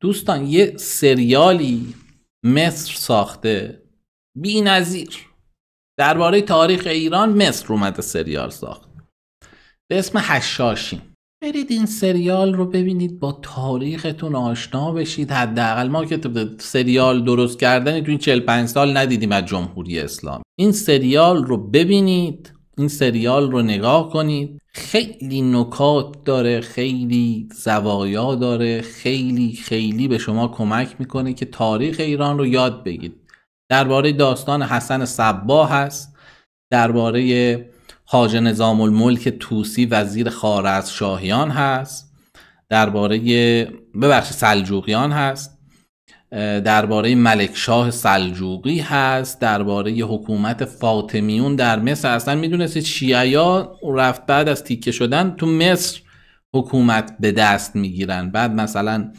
دوستان یه سریالی مصر ساخته بی نظیر درباره تاریخ ایران مصر اومده سریال ساخت به اسم حشاشین برید این سریال رو ببینید با تاریختون آشنا بشید حداقل ما که سریال درست کردن تو این 45 سال ندیدیم از جمهوری اسلام این سریال رو ببینید این سریال رو نگاه کنید خیلی نکات داره خیلی زوایا داره خیلی خیلی به شما کمک میکنه که تاریخ ایران رو یاد بگیرید درباره داستان حسن صباه هست درباره حاج نظام الملک توسی وزیر خارز شاهیان هست درباره ببخش سلجوقیان هست درباره ملکشاه سلجوقی هست درباره حکومت فاطمیون در مصر اصلا میدونست شیعیا رفت بعد از تیکه شدن تو مصر حکومت به دست میگیرن بعد مثلا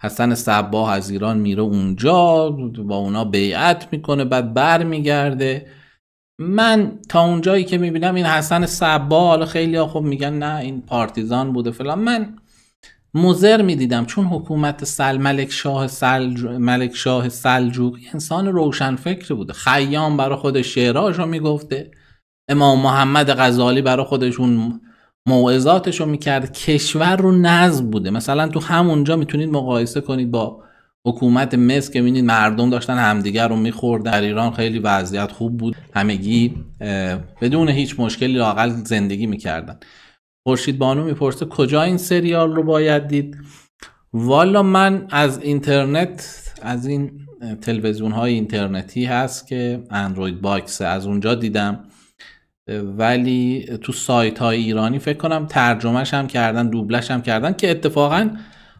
حسن صباه از ایران میره اونجا با اونا بیعت میکنه بعد بر میگرده من تا اونجایی که میبینم این حسن صباه حالا خیلی ها خب میگن نه این پارتیزان بوده فلان من مزر میدیدم چون حکومت سل ملک شاه ملک شاه انسان روشن فکر بوده خیام برای خودش شعراش رو میگفته امام محمد غزالی برای خودشون موعظاتش رو میکرد کشور رو نظم بوده مثلا تو همونجا میتونید مقایسه کنید با حکومت مصر که مردم داشتن همدیگر رو میخورد در ایران خیلی وضعیت خوب بود همگی بدون هیچ مشکلی لاقل زندگی میکردن خورشید بانو میپرسه کجا این سریال رو باید دید والا من از اینترنت از این تلویزیون های اینترنتی هست که اندروید باکس از اونجا دیدم ولی تو سایت های ایرانی فکر کنم ترجمهش هم کردن دوبلش هم کردن که اتفاقا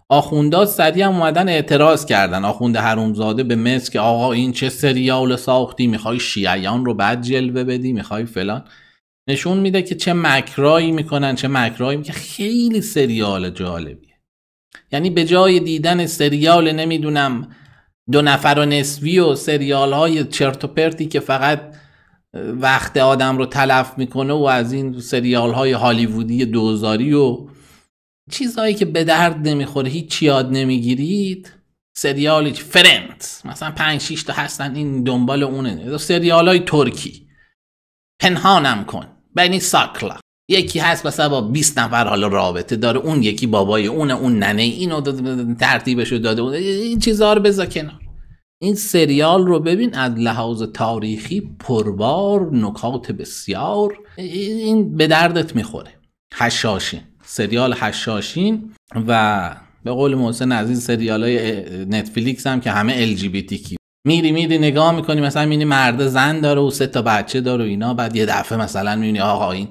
آخوندها سریع هم اومدن اعتراض کردن آخوند هرومزاده به مصر که آقا این چه سریال ساختی میخوای شیعیان رو بعد جلوه بدی میخوای فلان نشون میده که چه مکرایی میکنن چه مکرایی که خیلی سریال جالبیه یعنی به جای دیدن سریال نمیدونم دو نفر و نسوی و سریال های چرت و پرتی که فقط وقت آدم رو تلف میکنه و از این سریال های هالیوودی دوزاری و چیزهایی که به درد نمیخوره هیچ یاد نمیگیرید سریال فرند مثلا 5 6 تا هستن این دنبال اونه سریال های ترکی پنهانم کن بنی ساکلا یکی هست مثلا با 20 نفر حالا رابطه داره اون یکی بابای اون اون ننه اینو ترتیبش رو داده این چیزا رو بذار کنار این سریال رو ببین از لحاظ تاریخی پربار نکات بسیار این به دردت میخوره حشاشین سریال حشاشین و به قول محسن از این سریال های نتفلیکس هم که همه کی. میری میری نگاه میکنی مثلا میبینی مرد زن داره و سه تا بچه داره و اینا بعد یه دفعه مثلا میبینی آقا این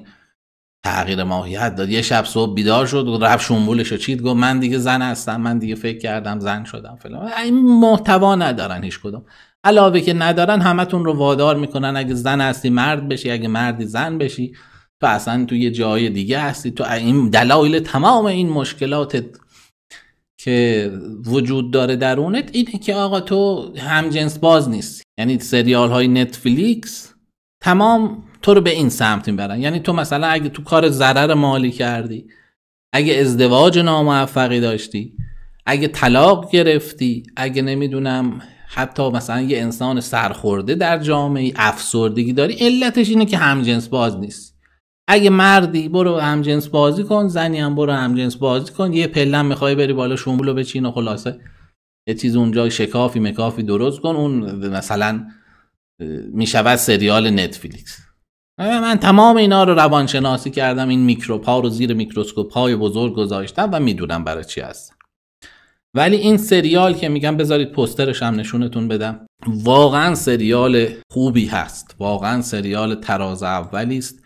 تغییر ماهیت داد یه شب صبح بیدار شد و رفت شنبولش و چید گفت من دیگه زن هستم من دیگه فکر کردم زن شدم فلان این محتوا ندارن هیچ کدوم علاوه که ندارن همتون رو وادار میکنن اگه زن هستی مرد بشی اگه مردی زن بشی تو اصلا تو یه جای دیگه هستی تو این دلایل تمام این مشکلات که وجود داره درونت اینه که آقا تو جنس باز نیست یعنی سریال های نتفلیکس تمام تو رو به این سمت میبرن یعنی تو مثلا اگه تو کار ضرر مالی کردی اگه ازدواج ناموفقی داشتی اگه طلاق گرفتی اگه نمیدونم حتی مثلا یه انسان سرخورده در جامعه افسردگی داری علتش اینه که جنس باز نیست اگه مردی برو همجنس بازی کن زنی هم برو همجنس بازی کن یه پلم میخوای بری بالا شمولو بچین و خلاصه یه چیز اونجا شکافی مکافی درست کن اون مثلا میشود سریال نتفلیکس من تمام اینا رو روانشناسی کردم این میکروپ ها رو زیر میکروسکوپ های بزرگ گذاشتم و میدونم برای چی هست ولی این سریال که میگم بذارید پسترش هم نشونتون بدم واقعا سریال خوبی هست واقعا سریال تراز اولی است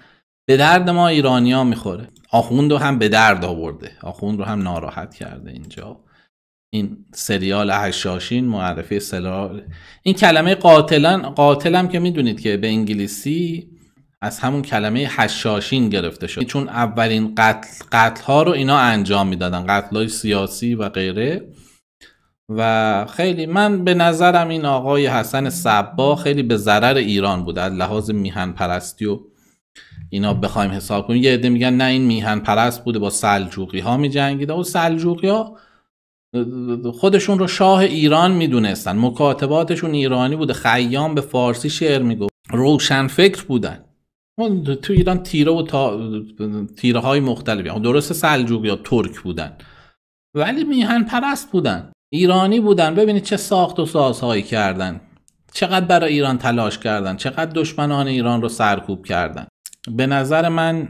به درد ما ایرانی ها میخوره آخوند رو هم به درد آورده آخوند رو هم ناراحت کرده اینجا این سریال هشاشین معرفی سلال این کلمه قاتلن قاتلم که میدونید که به انگلیسی از همون کلمه هشاشین گرفته شد چون اولین قتل قتل ها رو اینا انجام میدادن قتل های سیاسی و غیره و خیلی من به نظرم این آقای حسن صبا خیلی به ضرر ایران بوده از لحاظ میهن پرستی و اینا بخوایم حساب کنیم یه عده میگن نه این میهن پرست بوده با سلجوقی ها میجنگیده و سلجوقی ها خودشون رو شاه ایران میدونستن مکاتباتشون ایرانی بوده خیام به فارسی شعر میگفت روشن فکر بودن تو ایران تیره و تا... تیره های مختلفی درست سلجوقی ها ترک بودن ولی میهن پرست بودن ایرانی بودن ببینید چه ساخت و سازهایی کردن چقدر برای ایران تلاش کردن چقدر دشمنان ایران رو سرکوب کردن به نظر من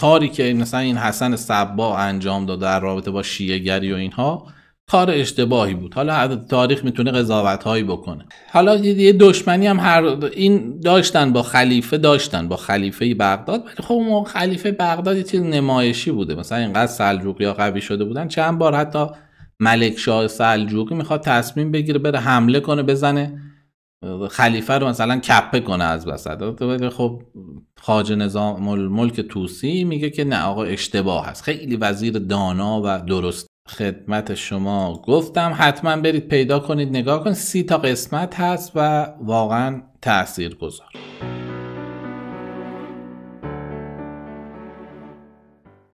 کاری که مثلا این حسن صبا انجام داد در رابطه با شیعه و اینها کار اشتباهی بود حالا تاریخ میتونه قضاوت هایی بکنه حالا یه دشمنی هم هر این داشتن با خلیفه داشتن با خلیفه بغداد ولی خب اون خلیفه بغداد یه چیز نمایشی بوده مثلا اینقدر سلجوقی ها قوی شده بودن چند بار حتی ملک شاه سلجوقی میخواد تصمیم بگیره بره حمله کنه بزنه خلیفه رو مثلا کپه کنه از وسط خب خاج نظام ملک توسی میگه که نه آقا اشتباه هست خیلی وزیر دانا و درست خدمت شما گفتم حتما برید پیدا کنید نگاه کنید سی تا قسمت هست و واقعا تأثیر گذار